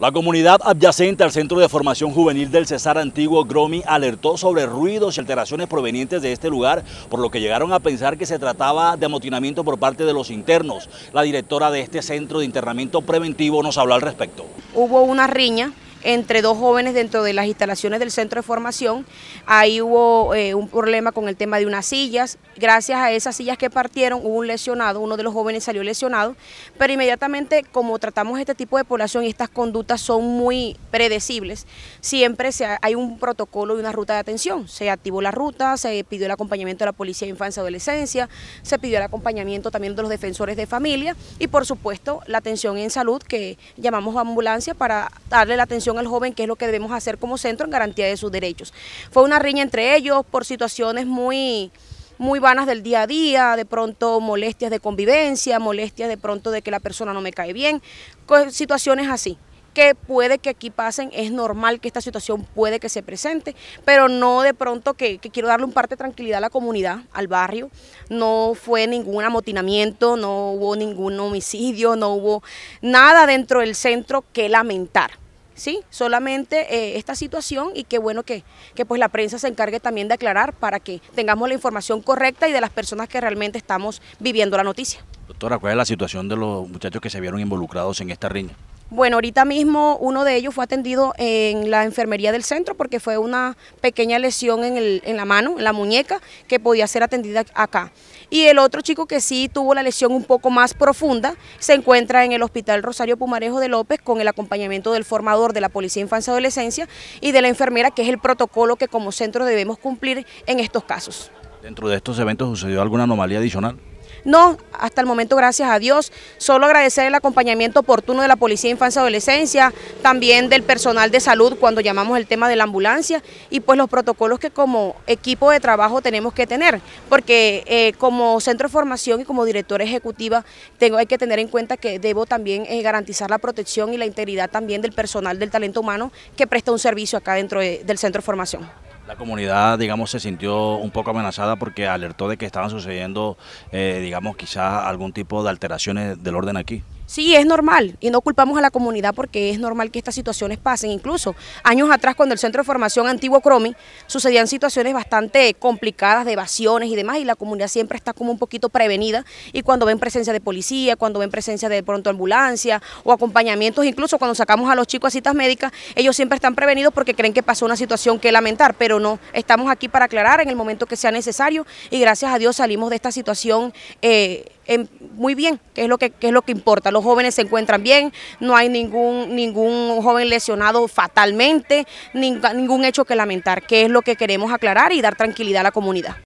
La comunidad adyacente al Centro de Formación Juvenil del Cesar Antiguo, Gromi, alertó sobre ruidos y alteraciones provenientes de este lugar, por lo que llegaron a pensar que se trataba de amotinamiento por parte de los internos. La directora de este centro de internamiento preventivo nos habló al respecto. Hubo una riña entre dos jóvenes dentro de las instalaciones del centro de formación. Ahí hubo eh, un problema con el tema de unas sillas. Gracias a esas sillas que partieron hubo un lesionado, uno de los jóvenes salió lesionado, pero inmediatamente como tratamos este tipo de población y estas conductas son muy predecibles, siempre se hay un protocolo y una ruta de atención. Se activó la ruta, se pidió el acompañamiento de la Policía de Infancia y Adolescencia, se pidió el acompañamiento también de los defensores de familia y por supuesto la atención en salud que llamamos ambulancia para darle la atención al joven, que es lo que debemos hacer como centro en garantía de sus derechos. Fue una riña entre ellos por situaciones muy muy vanas del día a día, de pronto molestias de convivencia, molestias de pronto de que la persona no me cae bien, situaciones así que puede que aquí pasen, es normal que esta situación puede que se presente, pero no de pronto que, que, quiero darle un parte de tranquilidad a la comunidad, al barrio, no fue ningún amotinamiento, no hubo ningún homicidio, no hubo nada dentro del centro que lamentar. ¿sí? Solamente eh, esta situación y qué bueno que, que pues la prensa se encargue también de aclarar para que tengamos la información correcta y de las personas que realmente estamos viviendo la noticia. Doctora, ¿cuál es la situación de los muchachos que se vieron involucrados en esta riña? Bueno, ahorita mismo uno de ellos fue atendido en la enfermería del centro porque fue una pequeña lesión en, el, la mano, en la muñeca, que podía ser atendida acá. Y el otro chico que sí tuvo la lesión un poco más profunda se encuentra en el Hospital Rosario Pumarejo de López con el acompañamiento del formador de la Policía Infancia y Adolescencia y de la enfermera, que es el protocolo que como centro debemos cumplir en estos casos. ¿Dentro de estos eventos sucedió alguna anomalía adicional? No, hasta el momento, gracias a Dios, solo agradecer el acompañamiento oportuno de la Policía de Infancia y Adolescencia, también del personal de salud cuando llamamos el tema de la ambulancia y pues los protocolos que como equipo de trabajo tenemos que tener, porque eh, como centro de formación y como directora ejecutiva tengo, hay que tener en cuenta que debo también eh, garantizar la protección y la integridad también del personal del talento humano que presta un servicio acá dentro del centro de formación. La comunidad, digamos, se sintió un poco amenazada porque alertó de que estaban sucediendo, eh, digamos, quizás algún tipo de alteraciones del orden aquí. Sí, es normal y no culpamos a la comunidad porque es normal que estas situaciones pasen. Incluso años atrás cuando el Centro de Formación Antiguo Cromi sucedían situaciones bastante complicadas de evasiones y demás y la comunidad siempre está como un poquito prevenida y cuando ven presencia de policía, cuando ven presencia de pronto ambulancia o acompañamientos, incluso cuando sacamos a los chicos a citas médicas, ellos siempre están prevenidos porque creen que pasó una situación que lamentar, pero no, estamos aquí para aclarar en el momento que sea necesario y gracias a Dios salimos de esta situación. Eh, muy bien, que es lo que, es lo que importa. Los jóvenes se encuentran bien, no hay ningún, ningún joven lesionado fatalmente, ningún hecho que lamentar, que es lo que queremos aclarar y dar tranquilidad a la comunidad.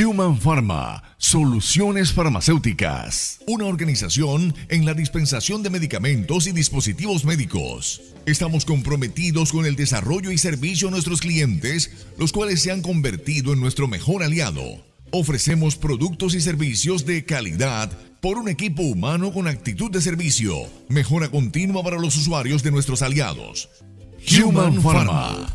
Human Pharma, Soluciones Farmacéuticas, una organización en la dispensación de medicamentos y dispositivos médicos. Estamos comprometidos con el desarrollo y servicio a nuestros clientes, los cuales se han convertido en nuestro mejor aliado Ofrecemos productos y servicios de calidad por un equipo humano con actitud de servicio. Mejora continua para los usuarios de nuestros aliados. Human Pharma.